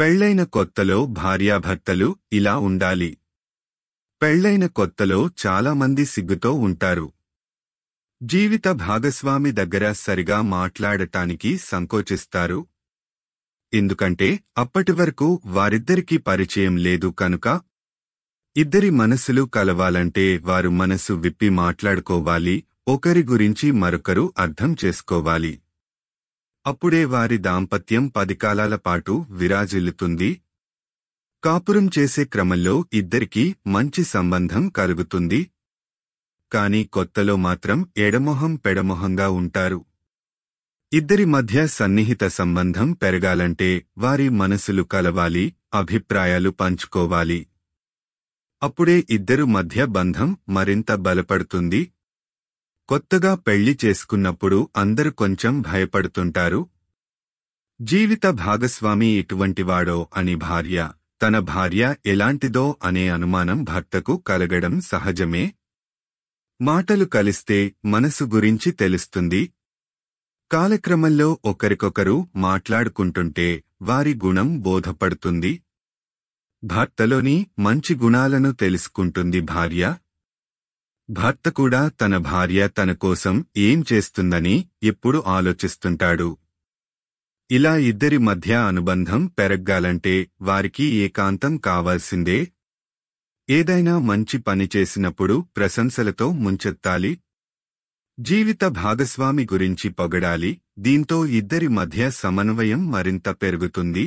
పెళ్లైన కొత్తలో భార్యాభర్తలు ఇలా ఉండాలి పెళ్లైన కొత్తలో చాలామంది సిగ్గుతో ఉంటారు జీవిత భాగస్వామి దగ్గర సరిగా మాట్లాడటానికి సంకోచిస్తారు ఎందుకంటే అప్పటివరకు వారిద్దరికీ పరిచయం లేదు కనుక ఇద్దరి మనసులు కలవాలంటే వారు మనసు విప్పి మాట్లాడుకోవాలి ఒకరి గురించి మరొకరు అర్థం చేసుకోవాలి అప్పుడే వారి దాంపత్యం పదికాలాల పాటు విరాజిల్లుతుంది కాపురం చేసే క్రమంలో ఇద్దరికీ మంచి సంబంధం కలుగుతుంది కాని కొత్తలో మాత్రం ఎడమొహం పెడమొహంగా ఉంటారు ఇద్దరి మధ్య సన్నిహిత సంబంధం పెరగాలంటే వారి మనసులు కలవాలి అభిప్రాయాలు పంచుకోవాలి అప్పుడే ఇద్దరు మధ్య బంధం మరింత బలపడుతుంది కొత్తగా పెళ్లి చేసుకున్నప్పుడు అందరు కొంచెం భయపడుతుంటారు జీవిత భాగస్వామి ఇటువంటివాడో అని భార్య తన భార్య ఎలాంటిదో అనే అనుమానం భర్తకు కలగడం సహజమే మాటలు కలిస్తే మనసు గురించి తెలుస్తుంది కాలక్రమంలో ఒకరికొకరు మాట్లాడుకుంటుంటే వారి గుణం బోధపడుతుంది భర్తలోని మంచి గుణాలను తెలుసుకుంటుంది భార్య భర్త కూడా తన భార్య తన కోసం ఏం చేస్తుందని ఎప్పుడు ఆలోచిస్తుంటాడు ఇలా ఇద్దరి మధ్య అనుబంధం పెరగ్గాలంటే వారికి ఏకాంతం కావాల్సిందే ఏదైనా మంచి పని చేసినప్పుడు ప్రశంసలతో ముంచెత్తాలి జీవిత భాగస్వామి గురించి పొగడాలి దీంతో ఇద్దరి మధ్య సమన్వయం మరింత పెరుగుతుంది